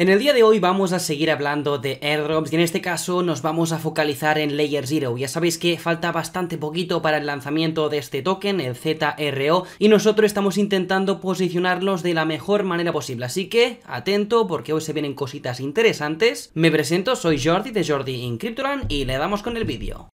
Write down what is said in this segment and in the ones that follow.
En el día de hoy vamos a seguir hablando de airdrops y en este caso nos vamos a focalizar en Layer Zero. Ya sabéis que falta bastante poquito para el lanzamiento de este token, el ZRO, y nosotros estamos intentando posicionarlos de la mejor manera posible. Así que atento porque hoy se vienen cositas interesantes. Me presento, soy Jordi de Jordi in Cryptoland y le damos con el vídeo.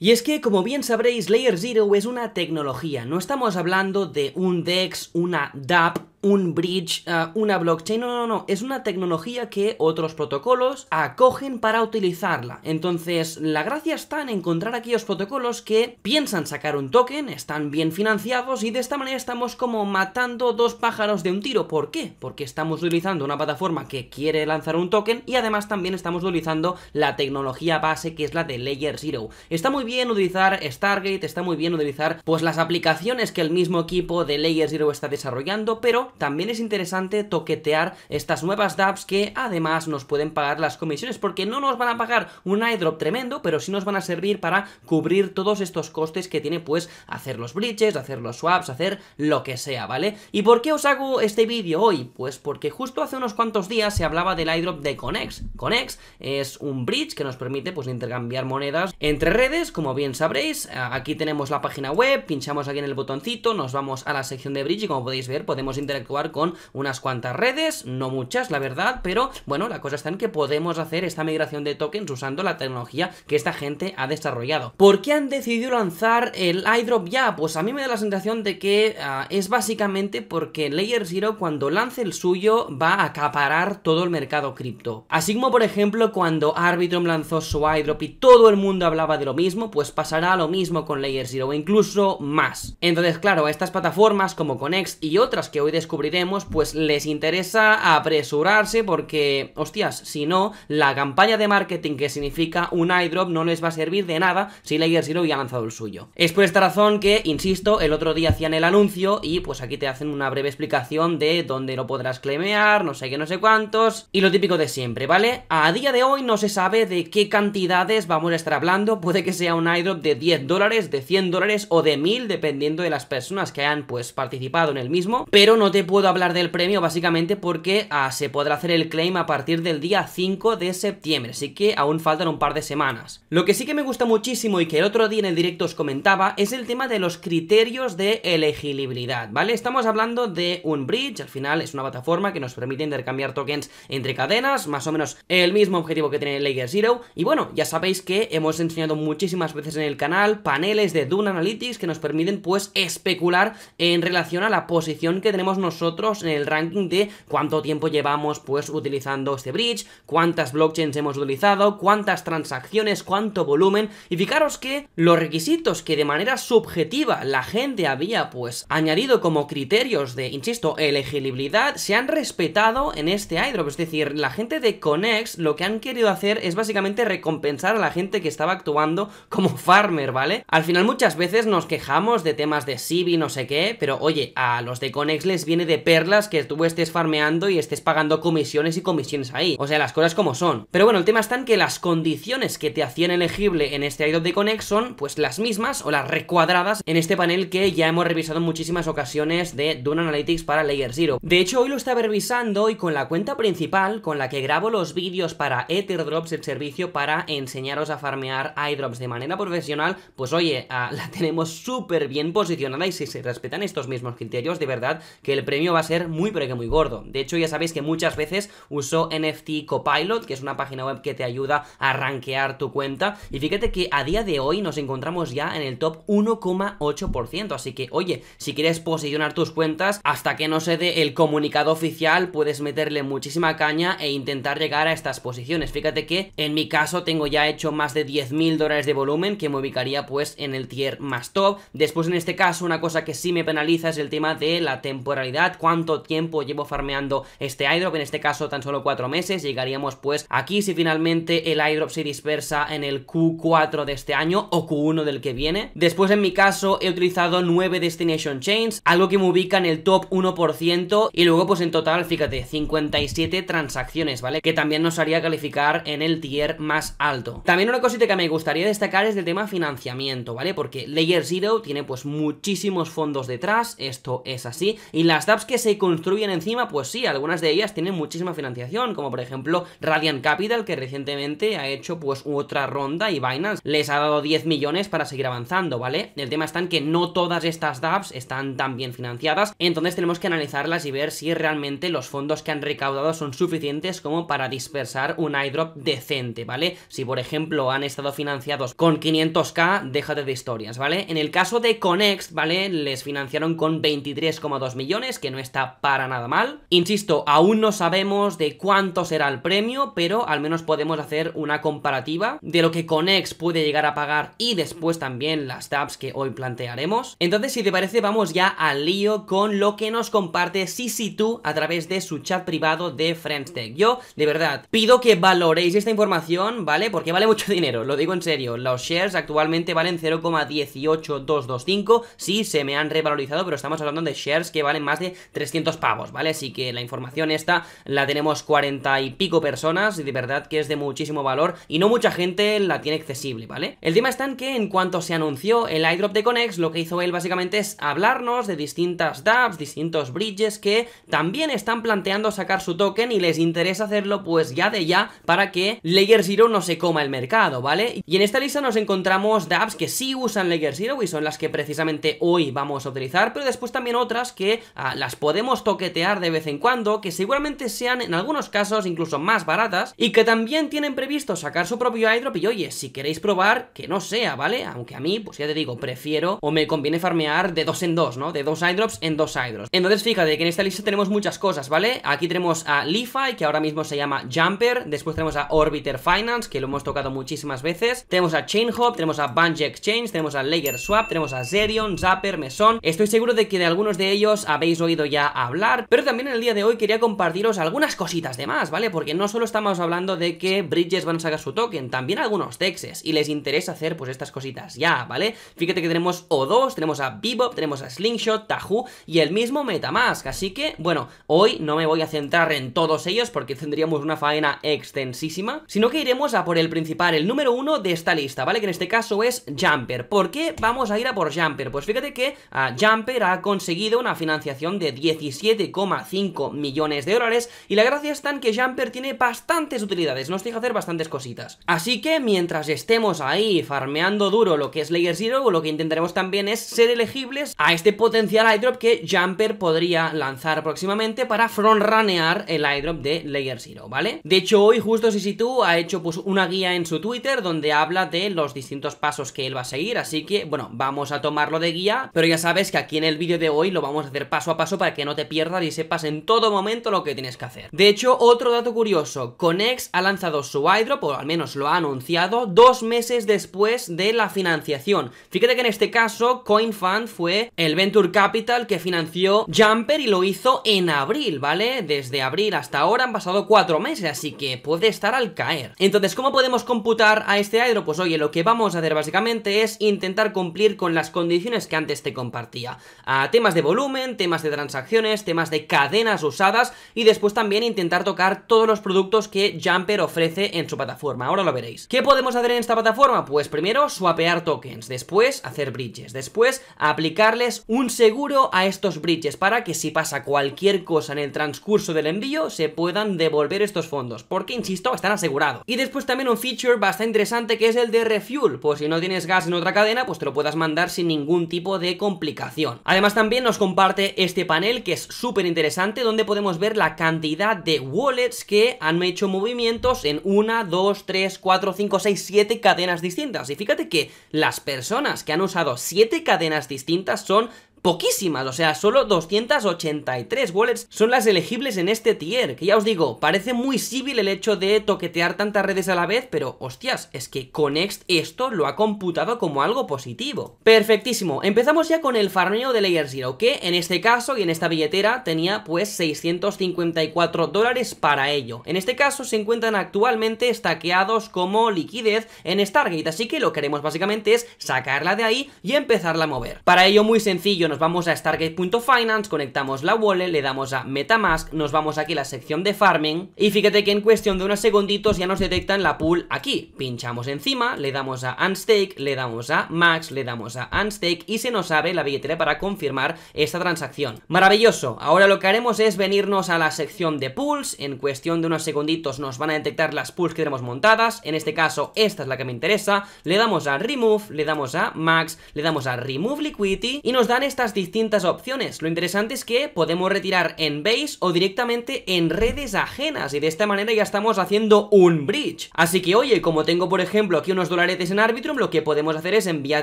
Y es que, como bien sabréis, Layer Zero es una tecnología, no estamos hablando de un DEX, una DAP un bridge, uh, una blockchain, no, no, no, es una tecnología que otros protocolos acogen para utilizarla. Entonces, la gracia está en encontrar aquellos protocolos que piensan sacar un token, están bien financiados y de esta manera estamos como matando dos pájaros de un tiro. ¿Por qué? Porque estamos utilizando una plataforma que quiere lanzar un token y además también estamos utilizando la tecnología base que es la de Layer Zero. Está muy bien utilizar Stargate, está muy bien utilizar pues las aplicaciones que el mismo equipo de Layer Zero está desarrollando, pero también es interesante toquetear estas nuevas dApps que además nos pueden pagar las comisiones, porque no nos van a pagar un airdrop tremendo, pero sí nos van a servir para cubrir todos estos costes que tiene pues hacer los bridges, hacer los swaps, hacer lo que sea, ¿vale? ¿Y por qué os hago este vídeo hoy? Pues porque justo hace unos cuantos días se hablaba del airdrop de Conex. Conex es un bridge que nos permite pues intercambiar monedas entre redes, como bien sabréis, aquí tenemos la página web, pinchamos aquí en el botoncito, nos vamos a la sección de bridge y como podéis ver podemos intercambiar actuar con unas cuantas redes, no muchas, la verdad, pero bueno, la cosa está en que podemos hacer esta migración de tokens usando la tecnología que esta gente ha desarrollado. ¿Por qué han decidido lanzar el iDrop ya? Pues a mí me da la sensación de que ah, es básicamente porque Layer Zero cuando lance el suyo va a acaparar todo el mercado cripto. Así como por ejemplo cuando Arbitrum lanzó su iDrop y todo el mundo hablaba de lo mismo, pues pasará lo mismo con Layer Zero o incluso más. Entonces claro, a estas plataformas como Conex y otras que hoy descubrimos descubriremos, pues les interesa apresurarse porque, hostias, si no, la campaña de marketing que significa un iDrop no les va a servir de nada si Layer Zero ya ha lanzado el suyo. Es por esta razón que, insisto, el otro día hacían el anuncio y pues aquí te hacen una breve explicación de dónde lo podrás clemear, no sé qué, no sé cuántos, y lo típico de siempre, ¿vale? A día de hoy no se sabe de qué cantidades vamos a estar hablando, puede que sea un iDrop de 10 dólares, de 100 dólares o de 1000, dependiendo de las personas que hayan pues participado en el mismo, pero no te puedo hablar del premio básicamente porque ah, se podrá hacer el claim a partir del día 5 de septiembre, así que aún faltan un par de semanas. Lo que sí que me gusta muchísimo y que el otro día en el directo os comentaba es el tema de los criterios de elegibilidad, ¿vale? Estamos hablando de un bridge, al final es una plataforma que nos permite intercambiar tokens entre cadenas, más o menos el mismo objetivo que tiene Layer Zero, y bueno, ya sabéis que hemos enseñado muchísimas veces en el canal paneles de Dune Analytics que nos permiten pues especular en relación a la posición que tenemos nosotros en el ranking de cuánto tiempo llevamos pues utilizando este bridge, cuántas blockchains hemos utilizado, cuántas transacciones, cuánto volumen y fijaros que los requisitos que de manera subjetiva la gente había pues añadido como criterios de, insisto, elegibilidad se han respetado en este iDrop, es decir, la gente de Conex lo que han querido hacer es básicamente recompensar a la gente que estaba actuando como farmer, ¿vale? Al final muchas veces nos quejamos de temas de Sibi, no sé qué, pero oye, a los de Conex les viene de perlas que tú estés farmeando y estés pagando comisiones y comisiones ahí. O sea, las cosas como son. Pero bueno, el tema está en que las condiciones que te hacían elegible en este iDrop de Connect son pues las mismas o las recuadradas en este panel que ya hemos revisado en muchísimas ocasiones de Dune Analytics para Layer Zero. De hecho, hoy lo estaba revisando y con la cuenta principal con la que grabo los vídeos para Etherdrops, el servicio para enseñaros a farmear iDrops de manera profesional, pues oye, ah, la tenemos súper bien posicionada y si se respetan estos mismos criterios, de verdad que el premio va a ser muy pero que muy gordo. De hecho, ya sabéis que muchas veces uso NFT Copilot, que es una página web que te ayuda a rankear tu cuenta. Y fíjate que a día de hoy nos encontramos ya en el top 1,8%. Así que, oye, si quieres posicionar tus cuentas, hasta que no se dé el comunicado oficial, puedes meterle muchísima caña e intentar llegar a estas posiciones. Fíjate que en mi caso tengo ya hecho más de mil dólares de volumen, que me ubicaría pues en el tier más top. Después, en este caso, una cosa que sí me penaliza es el tema de la temporalidad cuánto tiempo llevo farmeando este iDrop, en este caso tan solo 4 meses, llegaríamos pues aquí si finalmente el iDrop se dispersa en el Q4 de este año o Q1 del que viene. Después en mi caso he utilizado 9 Destination Chains, algo que me ubica en el top 1% y luego pues en total, fíjate, 57 transacciones, ¿vale? Que también nos haría calificar en el tier más alto. También una cosita que me gustaría destacar es el tema financiamiento, ¿vale? Porque Layer Zero tiene pues muchísimos fondos detrás, esto es así, y las Dapps que se construyen encima, pues sí, algunas de ellas tienen muchísima financiación, como por ejemplo Radiant Capital, que recientemente ha hecho pues otra ronda y Binance les ha dado 10 millones para seguir avanzando, ¿vale? El tema está en que no todas estas dApps están tan bien financiadas, entonces tenemos que analizarlas y ver si realmente los fondos que han recaudado son suficientes como para dispersar un iDrop decente, ¿vale? Si por ejemplo han estado financiados con 500k, déjate de historias, ¿vale? En el caso de Conext, ¿vale? Les financiaron con 23,2 millones que no está para nada mal. Insisto, aún no sabemos de cuánto será el premio, pero al menos podemos hacer una comparativa de lo que Conex puede llegar a pagar y después también las tabs que hoy plantearemos. Entonces, si te parece, vamos ya al lío con lo que nos comparte Sisitu a través de su chat privado de Friendstech. Yo, de verdad, pido que valoréis esta información, ¿vale? Porque vale mucho dinero, lo digo en serio. Los shares actualmente valen 0,18225, sí, se me han revalorizado, pero estamos hablando de shares que valen más de 300 pavos, ¿vale? Así que la información esta la tenemos 40 y pico personas y de verdad que es de muchísimo valor y no mucha gente la tiene accesible, ¿vale? El tema está en que en cuanto se anunció el iDrop de Conex, lo que hizo él básicamente es hablarnos de distintas dApps, distintos bridges que también están planteando sacar su token y les interesa hacerlo pues ya de ya para que Layer Zero no se coma el mercado, ¿vale? Y en esta lista nos encontramos dApps que sí usan Layer Zero y son las que precisamente hoy vamos a utilizar, pero después también otras que las podemos toquetear de vez en cuando, que seguramente sean en algunos casos incluso más baratas y que también tienen previsto sacar su propio airdrop y oye, si queréis probar, que no sea, ¿vale? Aunque a mí, pues ya te digo, prefiero o me conviene farmear de dos en dos, ¿no? De dos airdrops en dos airdrops. Entonces fíjate que en esta lista tenemos muchas cosas, ¿vale? Aquí tenemos a y que ahora mismo se llama Jumper, después tenemos a Orbiter Finance, que lo hemos tocado muchísimas veces, tenemos a Chainhop, tenemos a Bungie Exchange, tenemos a Layer Swap, tenemos a Zerion, Zapper, Meson. Estoy seguro de que de algunos de ellos habéis oído ya hablar, pero también en el día de hoy quería compartiros algunas cositas de más, ¿vale? Porque no solo estamos hablando de que Bridges van a sacar su token, también algunos Texas. y les interesa hacer pues estas cositas ya, ¿vale? Fíjate que tenemos O2, tenemos a Bebop, tenemos a Slingshot, Tahu y el mismo Metamask, así que, bueno, hoy no me voy a centrar en todos ellos porque tendríamos una faena extensísima, sino que iremos a por el principal, el número uno de esta lista, ¿vale? Que en este caso es Jumper. ¿Por qué vamos a ir a por Jumper? Pues fíjate que ah, Jumper ha conseguido una financiación de 17,5 millones de dólares y la gracia está en que Jumper tiene bastantes utilidades, nos deja hacer bastantes cositas. Así que mientras estemos ahí farmeando duro lo que es Layer Zero, lo que intentaremos también es ser elegibles a este potencial iDrop que Jumper podría lanzar próximamente para frontranear el iDrop de Layer Zero, ¿vale? De hecho, hoy justo tú ha hecho pues una guía en su Twitter donde habla de los distintos pasos que él va a seguir, así que, bueno, vamos a tomarlo de guía, pero ya sabes que aquí en el vídeo de hoy lo vamos a hacer paso a paso para que no te pierdas y sepas en todo momento lo que tienes que hacer. De hecho, otro dato curioso, Conex ha lanzado su Hydro o al menos lo ha anunciado, dos meses después de la financiación. Fíjate que en este caso, CoinFund fue el Venture Capital que financió Jumper y lo hizo en abril, ¿vale? Desde abril hasta ahora han pasado cuatro meses, así que puede estar al caer. Entonces, ¿cómo podemos computar a este Hydro? Pues oye, lo que vamos a hacer básicamente es intentar cumplir con las condiciones que antes te compartía. A temas de volumen, temas de transacciones, temas de cadenas usadas y después también intentar tocar todos los productos que Jumper ofrece en su plataforma. Ahora lo veréis. ¿Qué podemos hacer en esta plataforma? Pues primero swapear tokens, después hacer bridges, después aplicarles un seguro a estos bridges para que si pasa cualquier cosa en el transcurso del envío se puedan devolver estos fondos, porque insisto, están asegurados. Y después también un feature bastante interesante que es el de refuel, pues si no tienes gas en otra cadena pues te lo puedas mandar sin ningún tipo de complicación. Además también nos comparte este este panel que es súper interesante donde podemos ver la cantidad de wallets que han hecho movimientos en una, dos, tres, cuatro, cinco, seis, siete cadenas distintas. Y fíjate que las personas que han usado siete cadenas distintas son poquísimas, o sea, solo 283 wallets son las elegibles en este tier, que ya os digo, parece muy civil el hecho de toquetear tantas redes a la vez, pero hostias, es que Conext esto lo ha computado como algo positivo. Perfectísimo, empezamos ya con el farmeo de Layer Zero, que en este caso y en esta billetera tenía pues 654 dólares para ello. En este caso se encuentran actualmente estaqueados como liquidez en Stargate, así que lo que haremos básicamente es sacarla de ahí y empezarla a mover. Para ello muy sencillo, nos vamos a Stargate.finance, conectamos la wallet, le damos a Metamask, nos vamos aquí a la sección de farming y fíjate que en cuestión de unos segunditos ya nos detectan la pool aquí. Pinchamos encima, le damos a Unstake, le damos a Max, le damos a Unstake y se nos abre la billetera para confirmar esta transacción. Maravilloso, ahora lo que haremos es venirnos a la sección de pools, en cuestión de unos segunditos nos van a detectar las pools que tenemos montadas, en este caso esta es la que me interesa, le damos a Remove, le damos a Max, le damos a Remove Liquidity y nos dan este distintas opciones. Lo interesante es que podemos retirar en base o directamente en redes ajenas y de esta manera ya estamos haciendo un bridge. Así que oye, como tengo por ejemplo aquí unos dolaretes en Arbitrum, lo que podemos hacer es enviar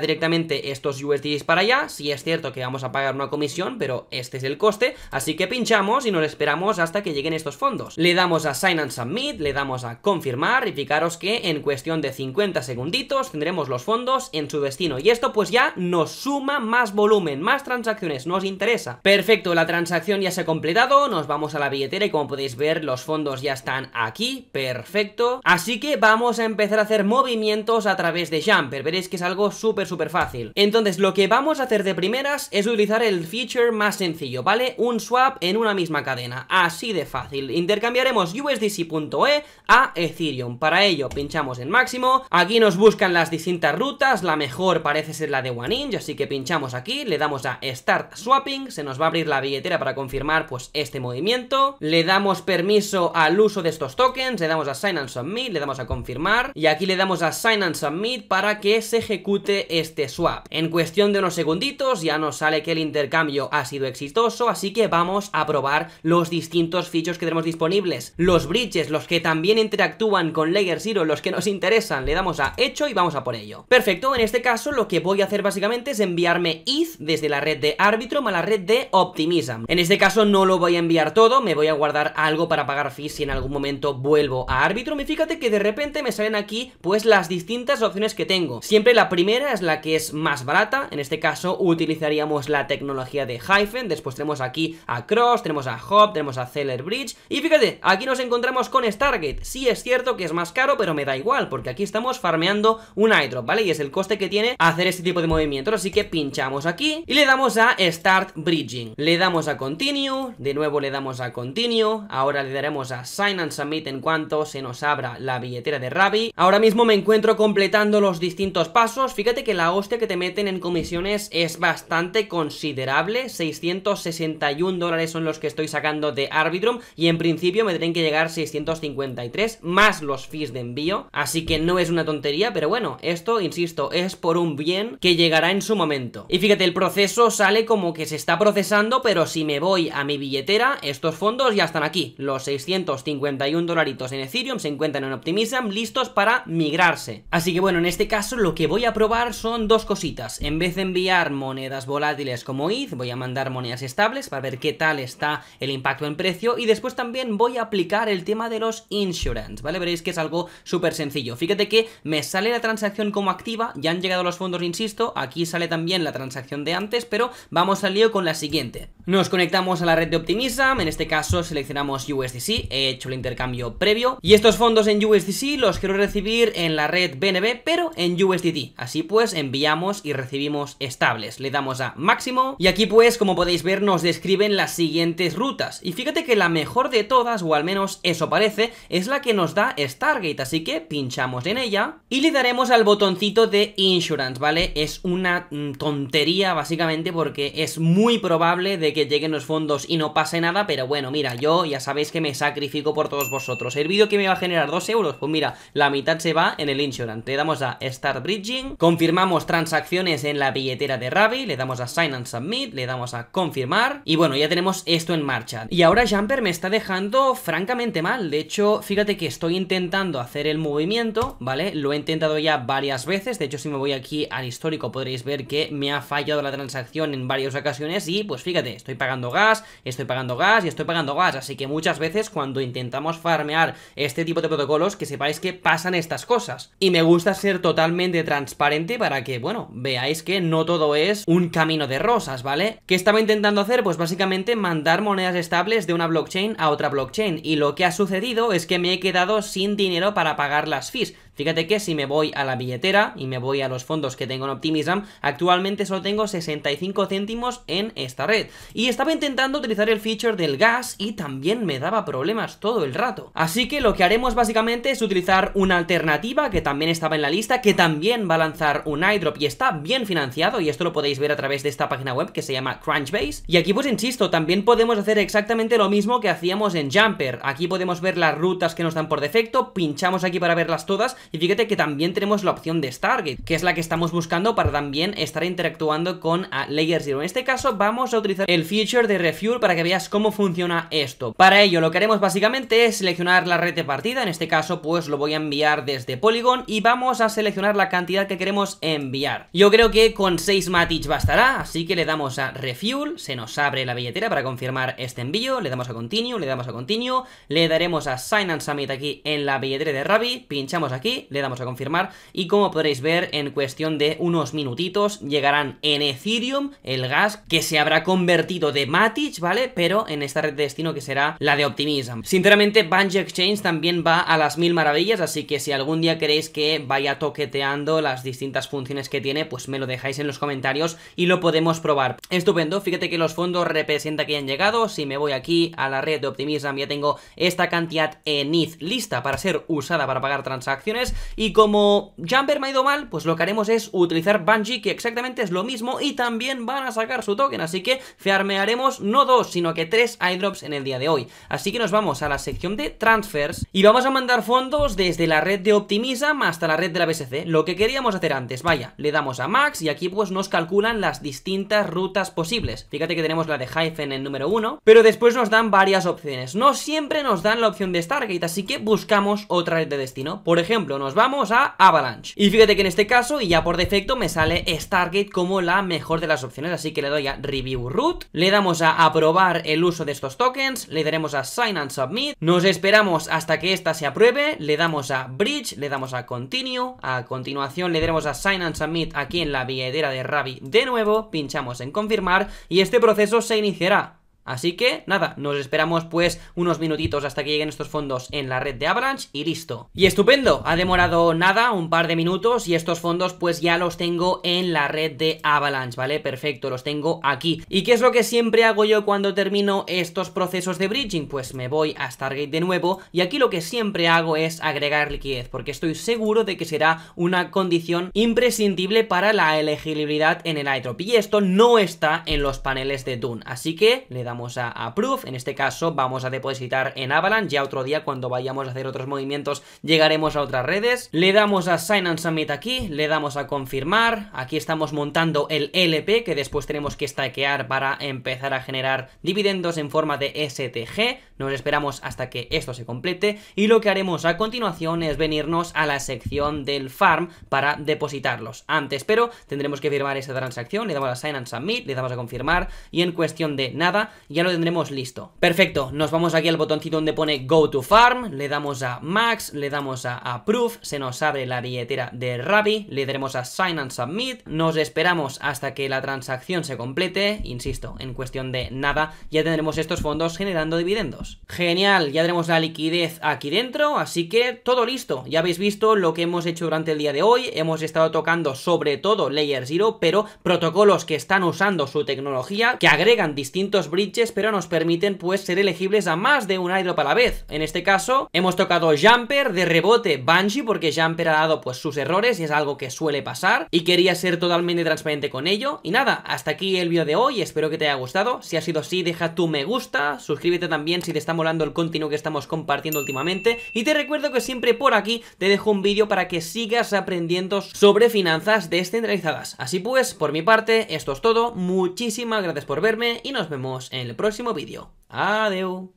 directamente estos USDs para allá. Si es cierto que vamos a pagar una comisión, pero este es el coste, así que pinchamos y nos esperamos hasta que lleguen estos fondos. Le damos a Sign and Submit, le damos a confirmar y fijaros que en cuestión de 50 segunditos tendremos los fondos en su destino y esto pues ya nos suma más volumen, más transacciones, nos interesa. Perfecto, la transacción ya se ha completado, nos vamos a la billetera y como podéis ver los fondos ya están aquí, perfecto. Así que vamos a empezar a hacer movimientos a través de Jumper, veréis que es algo súper súper fácil. Entonces lo que vamos a hacer de primeras es utilizar el feature más sencillo, ¿vale? Un swap en una misma cadena, así de fácil. Intercambiaremos USDC.e a Ethereum, para ello pinchamos en máximo, aquí nos buscan las distintas rutas, la mejor parece ser la de One así que pinchamos aquí, le damos a Start Swapping, se nos va a abrir la billetera para confirmar pues este movimiento, le damos permiso al uso de estos tokens, le damos a Sign and Submit, le damos a confirmar y aquí le damos a Sign and Submit para que se ejecute este swap. En cuestión de unos segunditos ya nos sale que el intercambio ha sido exitoso, así que vamos a probar los distintos fichos que tenemos disponibles. Los bridges, los que también interactúan con Layer Zero, los que nos interesan, le damos a hecho y vamos a por ello. Perfecto, en este caso lo que voy a hacer básicamente es enviarme ETH desde la red de árbitro, a la red de Optimism. En este caso no lo voy a enviar todo, me voy a guardar algo para pagar fees si en algún momento vuelvo a árbitro. y fíjate que de repente me salen aquí pues las distintas opciones que tengo. Siempre la primera es la que es más barata, en este caso utilizaríamos la tecnología de Hyphen, después tenemos aquí a Cross, tenemos a Hop, tenemos a Zeller Bridge y fíjate, aquí nos encontramos con Stargate. Sí es cierto que es más caro, pero me da igual porque aquí estamos farmeando un airdrop ¿vale? Y es el coste que tiene hacer este tipo de movimientos, así que pinchamos aquí y le damos vamos a Start Bridging. Le damos a Continue, de nuevo le damos a Continue, ahora le daremos a Sign and Submit en cuanto se nos abra la billetera de Rabi. Ahora mismo me encuentro completando los distintos pasos, fíjate que la hostia que te meten en comisiones es bastante considerable, 661 dólares son los que estoy sacando de Arbitrum y en principio me tienen que llegar 653 más los fees de envío, así que no es una tontería, pero bueno, esto, insisto, es por un bien que llegará en su momento. Y fíjate, el proceso sale como que se está procesando, pero si me voy a mi billetera, estos fondos ya están aquí. Los 651 dolaritos en Ethereum se encuentran en Optimism listos para migrarse. Así que bueno, en este caso lo que voy a probar son dos cositas. En vez de enviar monedas volátiles como ETH, voy a mandar monedas estables para ver qué tal está el impacto en precio y después también voy a aplicar el tema de los insurance, ¿vale? Veréis que es algo súper sencillo. Fíjate que me sale la transacción como activa, ya han llegado los fondos, insisto, aquí sale también la transacción de antes, pero pero vamos al lío con la siguiente. Nos conectamos a la red de Optimism, en este caso seleccionamos USDC, he hecho el intercambio previo, y estos fondos en USDC los quiero recibir en la red BNB, pero en USDT. Así pues, enviamos y recibimos estables. Le damos a máximo, y aquí pues, como podéis ver, nos describen las siguientes rutas. Y fíjate que la mejor de todas, o al menos eso parece, es la que nos da Stargate, así que pinchamos en ella, y le daremos al botoncito de Insurance, ¿vale? Es una mm, tontería, básicamente, porque es muy probable de que lleguen los fondos y no pase nada, pero bueno, mira, yo ya sabéis que me sacrifico por todos vosotros. El vídeo que me va a generar 2 euros, pues mira, la mitad se va en el insurance. Le damos a Start Bridging, confirmamos transacciones en la billetera de Ravi, le damos a Sign and Submit, le damos a Confirmar, y bueno, ya tenemos esto en marcha. Y ahora Jumper me está dejando francamente mal, de hecho, fíjate que estoy intentando hacer el movimiento, ¿vale? Lo he intentado ya varias veces, de hecho si me voy aquí al histórico podréis ver que me ha fallado la transacción en varias ocasiones y pues fíjate, estoy pagando gas, estoy pagando gas y estoy pagando gas, así que muchas veces cuando intentamos farmear este tipo de protocolos que sepáis que pasan estas cosas. Y me gusta ser totalmente transparente para que, bueno, veáis que no todo es un camino de rosas, ¿vale? ¿Qué estaba intentando hacer? Pues básicamente mandar monedas estables de una blockchain a otra blockchain y lo que ha sucedido es que me he quedado sin dinero para pagar las fees. Fíjate que si me voy a la billetera y me voy a los fondos que tengo en Optimism, actualmente solo tengo 65 céntimos en esta red. Y estaba intentando utilizar el feature del gas y también me daba problemas todo el rato. Así que lo que haremos básicamente es utilizar una alternativa que también estaba en la lista, que también va a lanzar un iDrop y está bien financiado y esto lo podéis ver a través de esta página web que se llama Crunchbase. Y aquí pues insisto, también podemos hacer exactamente lo mismo que hacíamos en Jumper. Aquí podemos ver las rutas que nos dan por defecto, pinchamos aquí para verlas todas y fíjate que también tenemos la opción de Stargate, que es la que estamos buscando para también estar interactuando con a ah, Layer Zero. En este caso vamos a utilizar el feature de Refuel para que veas cómo funciona esto. Para ello lo que haremos básicamente es seleccionar la red de partida, en este caso pues lo voy a enviar desde Polygon y vamos a seleccionar la cantidad que queremos enviar. Yo creo que con 6 Matic bastará, así que le damos a Refuel, se nos abre la billetera para confirmar este envío, le damos a Continue, le damos a Continue, le daremos a Sign and Summit aquí en la billetera de Ravi pinchamos aquí le damos a confirmar y como podréis ver en cuestión de unos minutitos llegarán en Ethereum el gas que se habrá convertido de Matic, ¿vale? Pero en esta red de destino que será la de Optimism. Sinceramente Bungie Exchange también va a las mil maravillas, así que si algún día queréis que vaya toqueteando las distintas funciones que tiene, pues me lo dejáis en los comentarios y lo podemos probar. Estupendo, fíjate que los fondos representa que han llegado, si me voy aquí a la red de Optimism ya tengo esta cantidad en ETH lista para ser usada para pagar transacciones y como Jumper me ha ido mal, pues lo que haremos es utilizar Bungie, que exactamente es lo mismo y también van a sacar su token, así que farmearemos no dos, sino que tres iDrops en el día de hoy. Así que nos vamos a la sección de transfers y vamos a mandar fondos desde la red de Optimism hasta la red de la BSC, lo que queríamos hacer antes, vaya, le damos a Max y aquí pues nos calculan las distintas rutas posibles. Fíjate que tenemos la de Hyphen en número uno pero después nos dan varias opciones. No siempre nos dan la opción de Stargate, así que buscamos otra red de destino. Por ejemplo, nos vamos a Avalanche. Y fíjate que en este caso, y ya por defecto, me sale Stargate como la mejor de las opciones, así que le doy a Review Root, le damos a aprobar el uso de estos tokens, le daremos a Sign and Submit, nos esperamos hasta que esta se apruebe, le damos a Bridge, le damos a Continue, a continuación le daremos a Sign and Submit aquí en la billetera de Ravi de nuevo, pinchamos en confirmar y este proceso se iniciará. Así que nada, nos esperamos pues unos minutitos hasta que lleguen estos fondos en la red de Avalanche y listo. Y estupendo, ha demorado nada, un par de minutos y estos fondos pues ya los tengo en la red de Avalanche, ¿vale? Perfecto, los tengo aquí. ¿Y qué es lo que siempre hago yo cuando termino estos procesos de bridging? Pues me voy a Stargate de nuevo y aquí lo que siempre hago es agregar liquidez porque estoy seguro de que será una condición imprescindible para la elegibilidad en el airdrop y esto no está en los paneles de Dune, así que le damos a Approve, en este caso vamos a depositar en Avalanche, ya otro día cuando vayamos a hacer otros movimientos llegaremos a otras redes, le damos a Sign and Submit aquí, le damos a confirmar, aquí estamos montando el LP que después tenemos que stackear para empezar a generar dividendos en forma de STG, nos esperamos hasta que esto se complete y lo que haremos a continuación es venirnos a la sección del farm para depositarlos antes, pero tendremos que firmar esa transacción, le damos a Sign and Submit, le damos a confirmar y en cuestión de nada ya lo tendremos listo. Perfecto, nos vamos aquí al botoncito donde pone Go to Farm, le damos a Max, le damos a Approve, se nos abre la billetera de Rabi, le daremos a Sign and Submit, nos esperamos hasta que la transacción se complete, insisto, en cuestión de nada, ya tendremos estos fondos generando dividendos. Genial, ya tenemos la liquidez aquí dentro, así que todo listo. Ya habéis visto lo que hemos hecho durante el día de hoy, hemos estado tocando sobre todo Layer Zero, pero protocolos que están usando su tecnología, que agregan distintos bridges pero nos permiten pues ser elegibles a más de un airdrop a la vez. En este caso, hemos tocado Jumper, de rebote Banshee, porque Jumper ha dado pues sus errores y es algo que suele pasar. Y quería ser totalmente transparente con ello. Y nada, hasta aquí el vídeo de hoy, espero que te haya gustado. Si ha sido así, deja tu me gusta, suscríbete también si te está molando el contenido que estamos compartiendo últimamente. Y te recuerdo que siempre por aquí te dejo un vídeo para que sigas aprendiendo sobre finanzas descentralizadas. Así pues, por mi parte, esto es todo. Muchísimas gracias por verme y nos vemos en el próximo vídeo. Adiós.